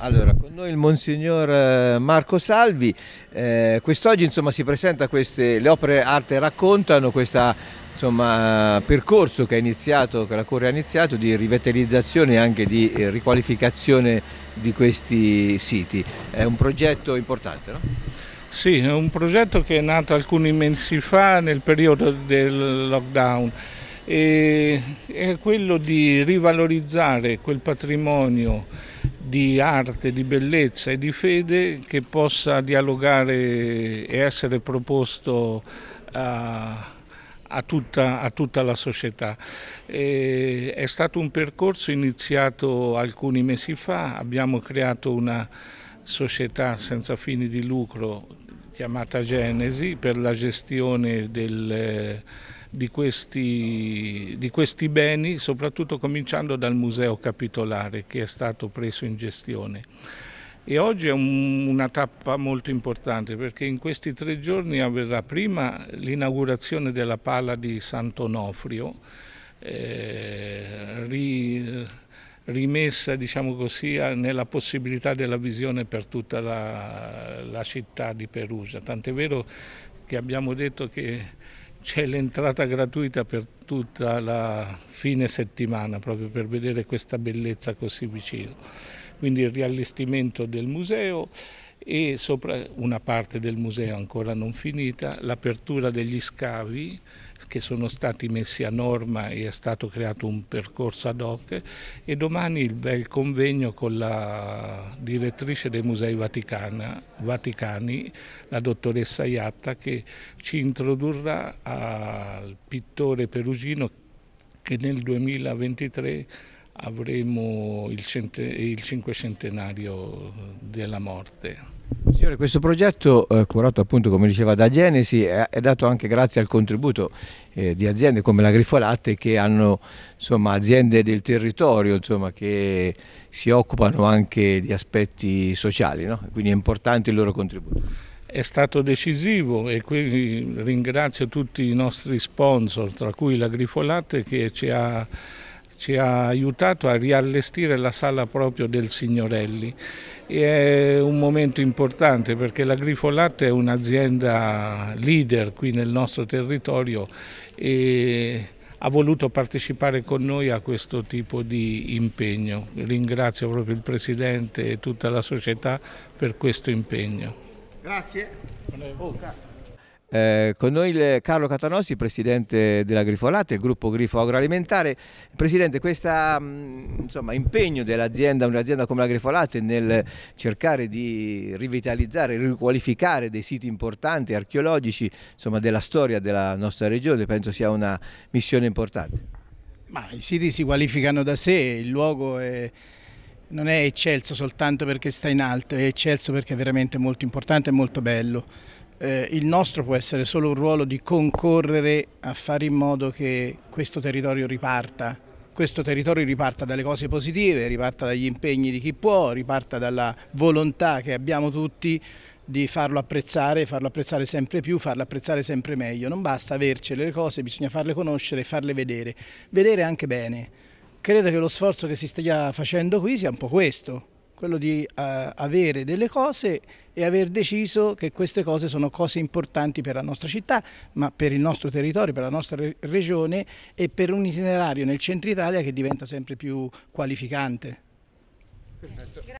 Allora, con noi il Monsignor eh, Marco Salvi, eh, quest'oggi insomma, si presenta queste, le opere arte raccontano questo percorso che, iniziato, che la Corte ha iniziato di rivetterizzazione e anche di eh, riqualificazione di questi siti. È un progetto importante, no? Sì, è un progetto che è nato alcuni mesi fa nel periodo del lockdown e è quello di rivalorizzare quel patrimonio di arte, di bellezza e di fede che possa dialogare e essere proposto a a tutta, a tutta, la società. E è stato un percorso iniziato alcuni mesi fa, abbiamo creato una società senza fini di lucro chiamata Genesi per la gestione del, di, questi, di, questi, beni, soprattutto cominciando dal Museo Capitolare che è stato preso in gestione. E oggi è un, una tappa molto importante perché in questi tre giorni avverrà prima l'inaugurazione della pala di Sant'Onofrio, eh, rimessa diciamo così, nella possibilità della visione per tutta la, la città di Perugia, tant'è vero che abbiamo detto che c'è l'entrata gratuita per tutta la fine settimana proprio per vedere questa bellezza così vicino. Quindi il riallestimento del museo e sopra una parte del museo ancora non finita, l'apertura degli scavi che sono stati messi a norma e è stato creato un percorso ad hoc e domani il bel convegno con la direttrice dei musei Vaticana, vaticani, la dottoressa Iatta, che ci introdurrà al pittore perugino che nel 2023 avremo il, il cinquecentenario della morte. Signore, questo progetto, eh, curato appunto come diceva da Genesi, è, è dato anche grazie al contributo eh, di aziende come la Grifolatte che hanno insomma, aziende del territorio insomma, che si occupano anche di aspetti sociali, no? quindi è importante il loro contributo è stato decisivo e quindi ringrazio tutti i nostri sponsor, tra cui la Grifolatte che ci ha ci ha aiutato a riallestire la sala proprio del Signorelli. E è un momento importante perché la Grifolatte è un'azienda leader qui nel nostro territorio e ha voluto partecipare con noi a questo tipo di impegno. Ringrazio proprio il Presidente e tutta la società per questo impegno. Grazie. Oh. Eh, con noi il Carlo Catanossi, presidente della Grifolate, il gruppo Grifo Agroalimentare. Presidente, questo mm, impegno dell'azienda, un'azienda come la Grifolate, nel cercare di rivitalizzare, riqualificare dei siti importanti, archeologici, insomma, della storia della nostra regione, penso sia una missione importante. Ma i siti si qualificano da sé, il luogo è non è eccelso soltanto perché sta in alto, è eccelso perché è veramente molto importante e molto bello. Eh, il nostro può essere solo un ruolo di concorrere a fare in modo che questo territorio riparta, questo territorio riparta dalle cose positive, riparta dagli impegni di chi può, riparta dalla volontà che abbiamo tutti di farlo apprezzare, farlo apprezzare sempre più, farlo apprezzare sempre meglio. Non basta avercele le cose, bisogna farle conoscere farle vedere, vedere anche bene. Credo che lo sforzo che si stia facendo qui sia un po' questo, quello di uh, avere delle cose e aver deciso che queste cose sono cose importanti per la nostra città, ma per il nostro territorio, per la nostra regione e per un itinerario nel centro Italia che diventa sempre più qualificante. Perfetto.